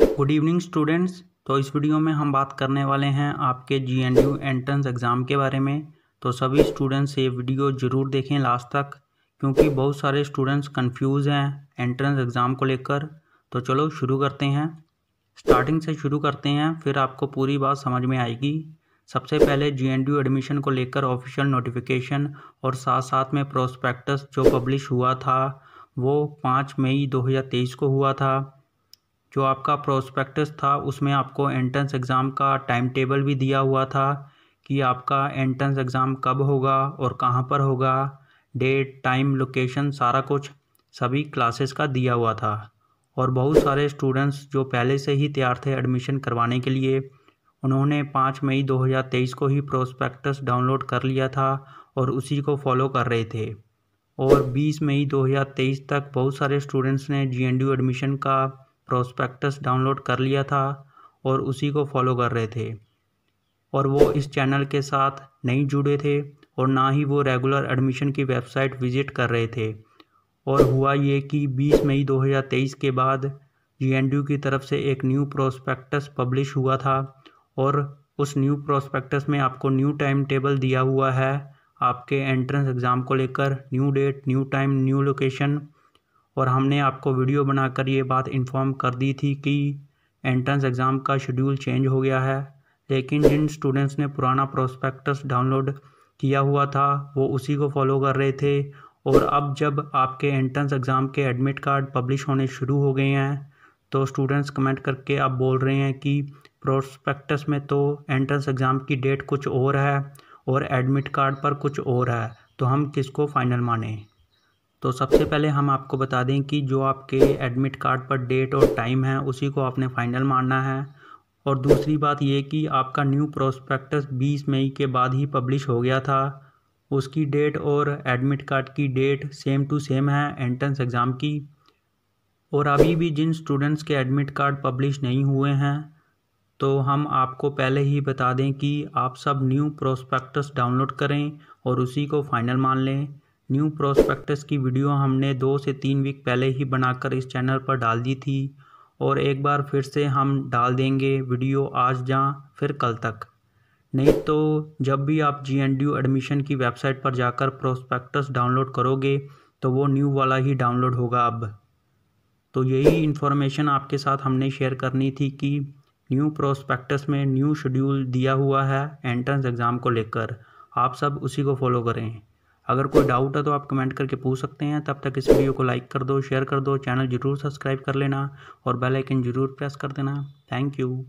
good evening students तो इस video में हम बात करने वाले हैं आपके G N U entrance exam के बारे में तो सभी स्टूडेंट्स ये वीडियो ज़रूर देखें लास्ट तक क्योंकि बहुत सारे स्टूडेंट्स कंफ्यूज हैं एंट्रेंस एग्ज़ाम को लेकर तो चलो शुरू करते हैं स्टार्टिंग से शुरू करते हैं फिर आपको पूरी बात समझ में आएगी सबसे पहले जी एन डी एडमिशन को लेकर ऑफिशियल नोटिफिकेशन और साथ साथ में प्रोस्पेक्टस जो पब्लिश हुआ था वो पाँच मई 2023 को हुआ था जो आपका प्रोस्पेक्टस था उसमें आपको एंट्रेंस एग्ज़ाम का टाइम टेबल भी दिया हुआ था कि आपका एंट्रेंस एग्ज़ाम कब होगा और कहाँ पर होगा डेट टाइम लोकेशन सारा कुछ सभी क्लासेस का दिया हुआ था और बहुत सारे स्टूडेंट्स जो पहले से ही तैयार थे एडमिशन करवाने के लिए उन्होंने पाँच मई 2023 को ही प्रोस्पेक्टस डाउनलोड कर लिया था और उसी को फॉलो कर रहे थे और 20 मई 2023 तक बहुत सारे स्टूडेंट्स ने जी एन एडमिशन का प्रोस्पेक्टस डाउनलोड कर लिया था और उसी को फॉलो कर रहे थे और वो इस चैनल के साथ नहीं जुड़े थे और ना ही वो रेगुलर एडमिशन की वेबसाइट विज़िट कर रहे थे और हुआ ये कि 20 मई 2023 के बाद जी की तरफ से एक न्यू प्रोस्पेक्टस पब्लिश हुआ था और उस न्यू प्रोस्पेक्टस में आपको न्यू टाइम टेबल दिया हुआ है आपके एंट्रेंस एग्ज़ाम को लेकर new date new time new location और हमने आपको वीडियो बनाकर ये बात इन्फॉर्म कर दी थी कि एंट्रेंस एग्ज़ाम का शेड्यूल चेंज हो गया है लेकिन जिन स्टूडेंट्स ने पुराना प्रोस्पेक्टस डाउनलोड किया हुआ था वो उसी को फॉलो कर रहे थे और अब जब आपके एंट्रेंस एग्ज़ाम के एडमिट कार्ड पब्लिश होने शुरू हो गए हैं तो स्टूडेंट्स कमेंट करके अब बोल रहे हैं कि प्रोस्पेक्टस में तो एंट्रेंस एग्ज़ाम की डेट कुछ और है और एडमिट कार्ड पर कुछ और है तो हम किसको फाइनल माने तो सबसे पहले हम आपको बता दें कि जो आपके एडमिट कार्ड पर डेट और टाइम है उसी को आपने फाइनल मानना है और दूसरी बात ये कि आपका न्यू प्रोस्पेक्टस 20 मई के बाद ही पब्लिश हो गया था उसकी डेट और एडमिट कार्ड की डेट सेम टू सेम है एंट्रेंस एग्ज़ाम की और अभी भी जिन स्टूडेंट्स के एडमिट कार्ड पब्लिश नहीं हुए हैं तो हम आपको पहले ही बता दें कि आप सब न्यू प्रोस्पेक्टस डाउनलोड करें और उसी को फाइनल मान लें न्यू प्रोस्पेक्टस की वीडियो हमने दो से तीन वीक पहले ही बनाकर इस चैनल पर डाल दी थी और एक बार फिर से हम डाल देंगे वीडियो आज या फिर कल तक नहीं तो जब भी आप जी एन डी एडमिशन की वेबसाइट पर जाकर प्रोस्पेक्टस डाउनलोड करोगे तो वो न्यू वाला ही डाउनलोड होगा अब तो यही इन्फॉर्मेशन आपके साथ हमने शेयर करनी थी कि न्यू प्रोस्पेक्टस में न्यू शेड्यूल दिया हुआ है एंट्रेंस एग्ज़ाम को लेकर आप सब उसी को फॉलो करें अगर कोई डाउट है तो आप कमेंट करके पूछ सकते हैं तब तक इस वीडियो को लाइक कर दो शेयर कर दो चैनल जरूर सब्सक्राइब कर लेना और बेल आइकन जरूर प्रेस कर देना थैंक यू